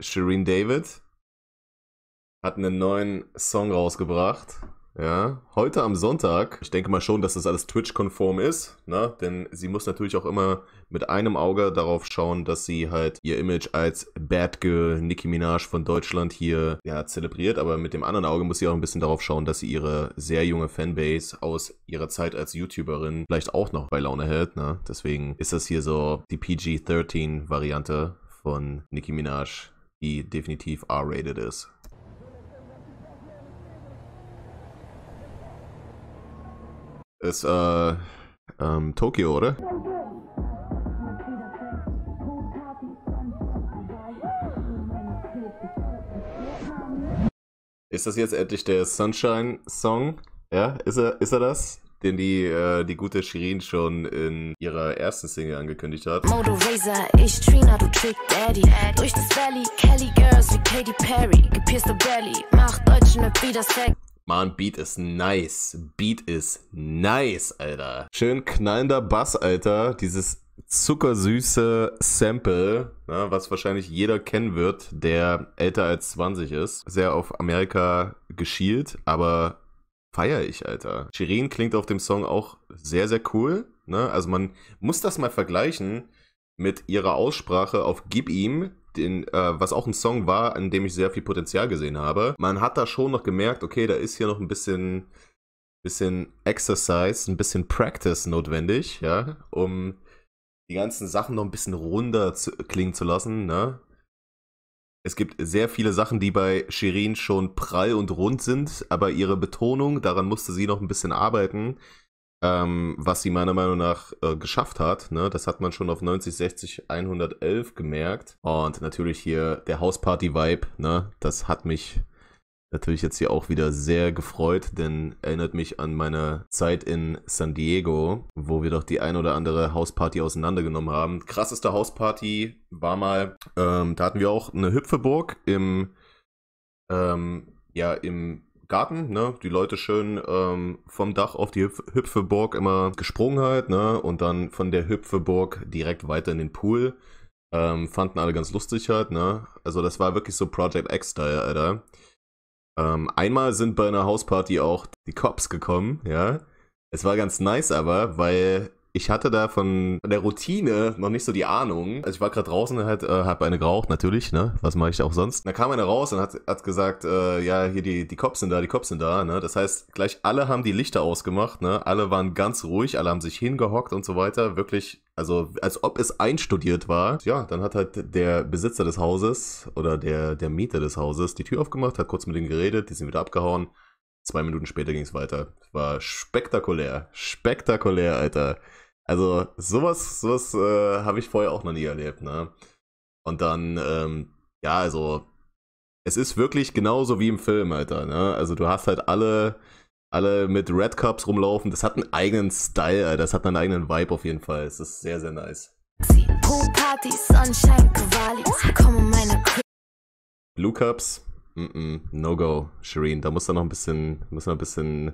Shireen David hat einen neuen Song rausgebracht. Ja, heute am Sonntag. Ich denke mal schon, dass das alles Twitch-konform ist, ne? Denn sie muss natürlich auch immer mit einem Auge darauf schauen, dass sie halt ihr Image als Bad Girl Nicki Minaj von Deutschland hier ja, zelebriert. Aber mit dem anderen Auge muss sie auch ein bisschen darauf schauen, dass sie ihre sehr junge Fanbase aus ihrer Zeit als YouTuberin vielleicht auch noch bei Laune hält. Ne? Deswegen ist das hier so die PG-13-Variante von Nicki Minaj die definitiv R-rated ist. Ist äh, ähm, Tokio, oder? Ist das jetzt endlich der Sunshine-Song? Ja, ist er, ist er das? den die, äh, die gute Shirin schon in ihrer ersten Single angekündigt hat. Modo Razor, ich Trina, du Trick Daddy. Durch das Valley, Kelly Girls wie Katy Perry. Gepierste Belly, mach deutschen Rap wieder Sex. Man, Beat ist nice. Beat ist nice, Alter. Schön knallender Bass, Alter. Dieses zuckersüße Sample, ne, was wahrscheinlich jeder kennen wird, der älter als 20 ist. Sehr auf Amerika geschielt, aber feiere ich, Alter. Shirin klingt auf dem Song auch sehr, sehr cool. Ne? Also man muss das mal vergleichen mit ihrer Aussprache auf Gib ihm, den, äh, was auch ein Song war, an dem ich sehr viel Potenzial gesehen habe. Man hat da schon noch gemerkt, okay, da ist hier noch ein bisschen, bisschen Exercise, ein bisschen Practice notwendig, ja, um die ganzen Sachen noch ein bisschen runder zu, klingen zu lassen, ne? Es gibt sehr viele Sachen, die bei Shirin schon prall und rund sind, aber ihre Betonung, daran musste sie noch ein bisschen arbeiten, ähm, was sie meiner Meinung nach äh, geschafft hat. Ne? Das hat man schon auf 90, 60, 111 gemerkt. Und natürlich hier der Hausparty-Vibe, ne? das hat mich natürlich jetzt hier auch wieder sehr gefreut, denn erinnert mich an meine Zeit in San Diego, wo wir doch die ein oder andere Hausparty auseinandergenommen haben. Krasseste Hausparty war mal, ähm, da hatten wir auch eine Hüpfeburg im, ähm, ja, im Garten, ne? Die Leute schön ähm, vom Dach auf die Hüpf Hüpfeburg immer gesprungen halt, ne? Und dann von der Hüpfeburg direkt weiter in den Pool. Ähm, fanden alle ganz lustig halt, ne? Also das war wirklich so Project X-Style, Alter. Ähm, einmal sind bei einer Hausparty auch die Cops gekommen, ja. Es war ganz nice aber, weil ich hatte da von der Routine noch nicht so die Ahnung. Also ich war gerade draußen und halt, äh, hab eine geraucht, natürlich, ne? Was mache ich auch sonst? Da kam einer raus und hat, hat gesagt, äh, ja, hier die, die Cops sind da, die Cops sind da, ne? Das heißt, gleich alle haben die Lichter ausgemacht, ne? Alle waren ganz ruhig, alle haben sich hingehockt und so weiter. Wirklich, also als ob es einstudiert war. Ja, dann hat halt der Besitzer des Hauses oder der, der Mieter des Hauses die Tür aufgemacht, hat kurz mit denen geredet, die sind wieder abgehauen. Zwei Minuten später ging es weiter. War spektakulär. Spektakulär, Alter. Also, sowas, sowas äh, habe ich vorher auch noch nie erlebt, ne? Und dann, ähm, ja, also, es ist wirklich genauso wie im Film, Alter, ne? Also, du hast halt alle, alle mit Red Cups rumlaufen. Das hat einen eigenen Style, Alter. Das hat einen eigenen Vibe auf jeden Fall. Es ist sehr, sehr nice. Blue Cups, Mm -mm, no go, Shireen. Da musst du noch ein bisschen, musst du ein bisschen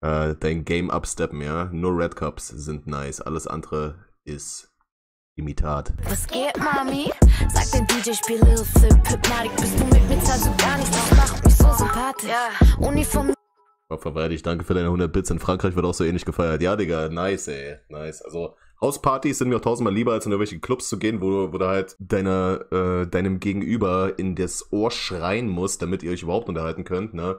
äh, dein Game upsteppen, ja. Nur Red Cups sind nice, alles andere ist Imitat. Was geht, Mami? Sag den DJ, spiel Lil Flip, Hypnotic. Bist du mit mir zahlst gar nicht? das macht mich so sympathisch. Ja. Uniform. Opfer, danke für deine 100 Bits. In Frankreich wird auch so ähnlich gefeiert. Ja, Digga, nice, ey. Nice. Also, Hauspartys sind mir auch tausendmal lieber, als in irgendwelche Clubs zu gehen, wo, wo du halt deiner, äh, deinem Gegenüber in das Ohr schreien musst, damit ihr euch überhaupt unterhalten könnt, ne?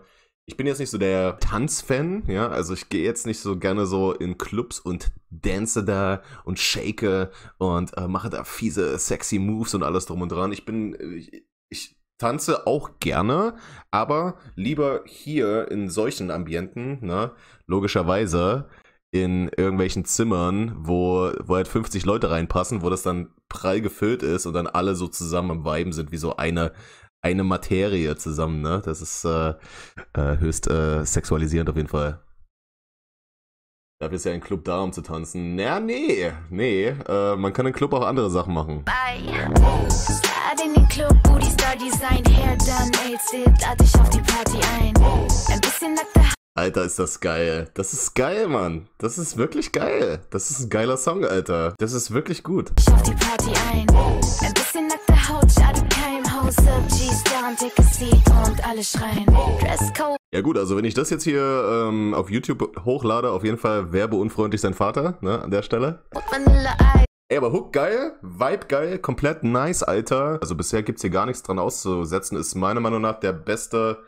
Ich bin jetzt nicht so der Tanzfan, ja, also ich gehe jetzt nicht so gerne so in Clubs und dance da und shake und äh, mache da fiese, sexy Moves und alles drum und dran. Ich bin, ich, ich tanze auch gerne, aber lieber hier in solchen Ambienten, ne, logischerweise, in irgendwelchen Zimmern, wo, wo halt 50 Leute reinpassen, wo das dann prall gefüllt ist und dann alle so zusammen im Weiben sind, wie so eine, eine Materie zusammen, ne? Das ist äh, äh, höchst äh, sexualisierend auf jeden Fall. Dafür ist ja ein Club da, um zu tanzen. Ja, nee, nee. Äh, man kann im Club auch andere Sachen machen. Bye. Slide in den Club, Booty Star Design, Hair done, AIDS, lad dich auf die Party ein. Ein bisschen nackter Alter, ist das geil. Das ist geil, Mann. Das ist wirklich geil. Das ist ein geiler Song, Alter. Das ist wirklich gut. Ich die Party ein. Ein bisschen nackte Haut, schade kein Hose. G's down, take seat und alle schreien. Dresscode. Ja gut, also wenn ich das jetzt hier ähm, auf YouTube hochlade, auf jeden Fall werbeunfreundlich sein Vater, ne, an der Stelle. Ey, aber Hook geil, Vibe geil, komplett nice, Alter. Also bisher gibt's hier gar nichts dran auszusetzen. Ist meiner Meinung nach der beste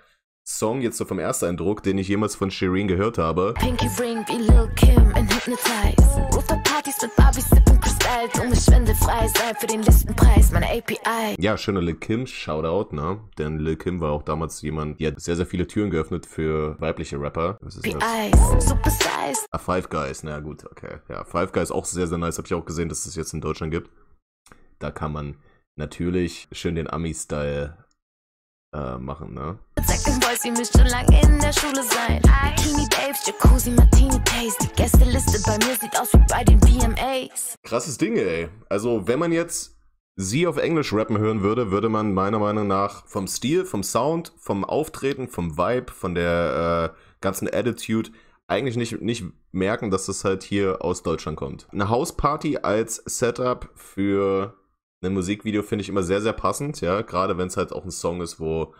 Song jetzt so vom Ersteindruck, den ich jemals von Shireen gehört habe. Pinky Ring wie Lil Kim in Hypnotize. Ruf Partys mit Barbies, sippen Kristall. Zunge schwindelfrei, sei für den Listenpreis meiner API. Ja, schöner Lil Kim, Shoutout, ne? Denn Lil Kim war auch damals jemand, der hat sehr, sehr viele Türen geöffnet für weibliche Rapper. Was ist das? Super Size. Ah, Five Guys, na gut, okay. Ja, Five Guys auch sehr, sehr nice. Hab ich auch gesehen, dass es das jetzt in Deutschland gibt. Da kann man natürlich schön den Ami-Style äh, machen, ne? Boys, müsst schon lange in der Schule sein. Bikini Babes, Jacuzzi, Martini Taste. Die Gästeliste bei mir sieht aus wie bei den BMAs. Krasses Ding, ey. Also, wenn man jetzt sie auf Englisch rappen hören würde, würde man meiner Meinung nach vom Stil, vom Sound, vom Auftreten, vom Vibe, von der äh, ganzen Attitude eigentlich nicht, nicht merken, dass das halt hier aus Deutschland kommt. Eine Hausparty als Setup für ein ne, Musikvideo finde ich immer sehr, sehr passend, ja. Gerade wenn es halt auch ein Song ist, wo,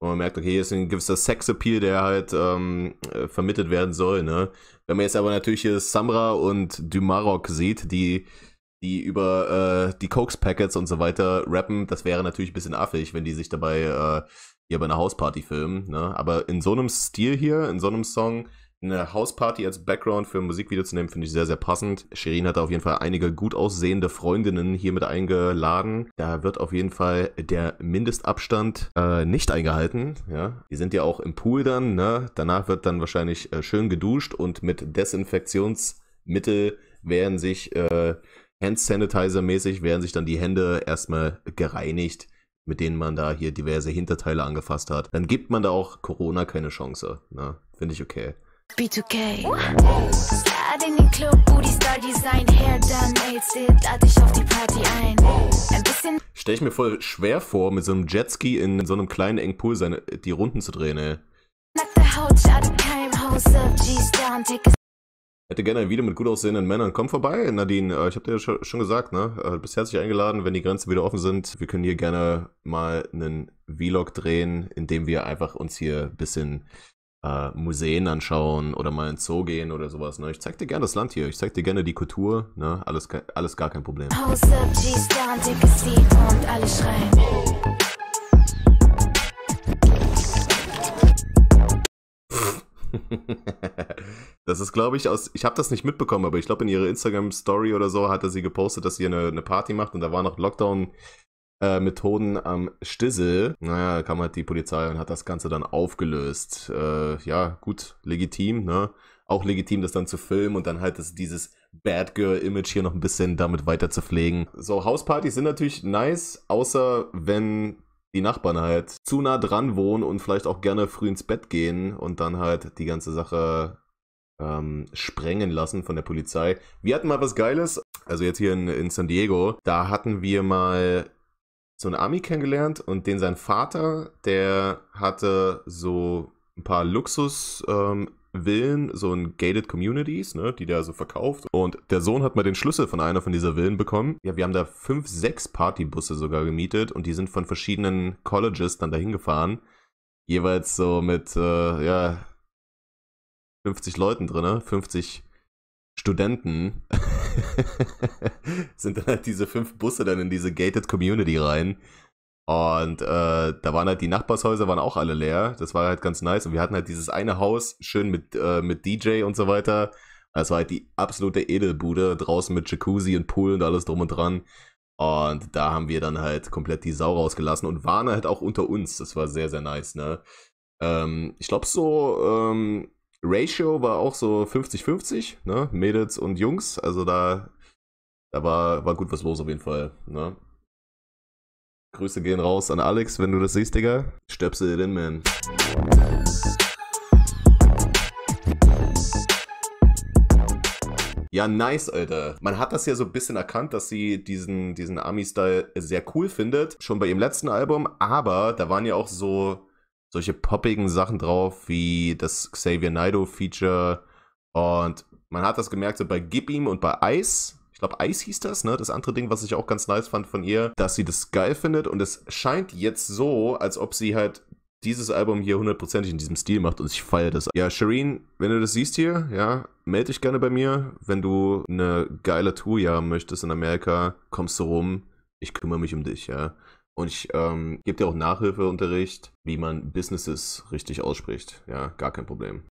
wo man merkt, okay, hier ist ein gewisser Sexappeal, der halt ähm, äh, vermittelt werden soll, ne? Wenn man jetzt aber natürlich hier Samra und Dumarok sieht, die, die über äh, die Cokes-Packets und so weiter rappen, das wäre natürlich ein bisschen affig, wenn die sich dabei äh, hier bei einer Hausparty filmen, ne? Aber in so einem Stil hier, in so einem Song, eine Hausparty als Background für ein Musikvideo zu nehmen, finde ich sehr, sehr passend. Shirin hat da auf jeden Fall einige gut aussehende Freundinnen hier mit eingeladen. Da wird auf jeden Fall der Mindestabstand äh, nicht eingehalten. Ja? Die sind ja auch im Pool dann. Ne? Danach wird dann wahrscheinlich äh, schön geduscht und mit Desinfektionsmittel werden sich äh, Hand Sanitizer mäßig werden sich dann die Hände erstmal gereinigt mit denen man da hier diverse Hinterteile angefasst hat, dann gibt man da auch Corona keine Chance. Ne? Finde ich okay. B2K. Start in den Club, Booty Star Design, Hair done, AIDS it, lad dich auf die Party ein. Ein bisschen. Stell ich mir voll schwer vor, mit so einem Jetski in so einem kleinen engen Pool seine, die Runden zu drehen, ey. Nackte Haut, schade keinem Haus G's down, take a Hätte gerne ein Video mit gut aussehenden Männern. Komm vorbei, Nadine. Äh, ich habe dir ja schon gesagt, ne? Äh, du bist herzlich eingeladen, wenn die Grenzen wieder offen sind. Wir können hier gerne mal einen Vlog drehen, in dem wir einfach uns hier ein bisschen äh, Museen anschauen oder mal ins Zoo gehen oder sowas. Ne? Ich zeig dir gerne das Land hier, ich zeig dir gerne die Kultur, ne? alles, alles gar kein Problem. das ist, glaube ich, aus. Ich habe das nicht mitbekommen, aber ich glaube, in ihrer Instagram-Story oder so hatte sie gepostet, dass sie eine, eine Party macht und da war noch Lockdown äh, Methoden am Stissel. Naja, kam halt die Polizei und hat das Ganze dann aufgelöst. Äh, ja, gut, legitim, ne? Auch legitim, das dann zu filmen und dann halt das, dieses Bad Girl-Image hier noch ein bisschen damit weiter zu pflegen. So, Hauspartys sind natürlich nice, außer wenn die Nachbarn halt zu nah dran wohnen und vielleicht auch gerne früh ins Bett gehen und dann halt die ganze Sache ähm, sprengen lassen von der Polizei. Wir hatten mal was Geiles, also jetzt hier in, in San Diego, da hatten wir mal so einen Ami kennengelernt und den sein Vater, der hatte so ein paar Luxus ähm, Villen, so ein Gated Communities, ne, die der so verkauft. Und der Sohn hat mal den Schlüssel von einer von dieser Villen bekommen. Ja, wir haben da fünf, sechs Partybusse sogar gemietet und die sind von verschiedenen Colleges dann dahin gefahren. Jeweils so mit, äh, ja, 50 Leuten drin, 50 ne? Studenten. sind dann halt diese fünf Busse dann in diese gated Community rein. Und äh, da waren halt die Nachbarshäuser waren auch alle leer. Das war halt ganz nice. Und wir hatten halt dieses eine Haus schön mit, äh, mit DJ und so weiter. Das war halt die absolute Edelbude draußen mit Jacuzzi und Pool und alles drum und dran. Und da haben wir dann halt komplett die Sau rausgelassen und waren halt auch unter uns. Das war sehr, sehr nice, ne? Ähm, ich glaube so, ähm, Ratio war auch so 50-50, ne? Mädels und Jungs. Also da, da war, war gut was los auf jeden Fall. Ne? Grüße gehen raus an Alex, wenn du das siehst, Digga. Stöpsel den Man. Ja, nice, Alter. Man hat das ja so ein bisschen erkannt, dass sie diesen, diesen Ami-Style sehr cool findet. Schon bei ihrem letzten Album, aber da waren ja auch so solche poppigen Sachen drauf, wie das Xavier Naido feature Und man hat das gemerkt, so bei Gib ihm und bei Ice. Ich glaube, Ice hieß das, ne? Das andere Ding, was ich auch ganz nice fand von ihr, dass sie das geil findet. Und es scheint jetzt so, als ob sie halt dieses Album hier hundertprozentig in diesem Stil macht und ich feiere das. Ja, Shireen, wenn du das siehst hier, ja, melde dich gerne bei mir. Wenn du eine geile Tour hier haben möchtest in Amerika, kommst du rum. Ich kümmere mich um dich, ja. Und ich ähm, gebe dir auch Nachhilfeunterricht, wie man Businesses richtig ausspricht. Ja, gar kein Problem.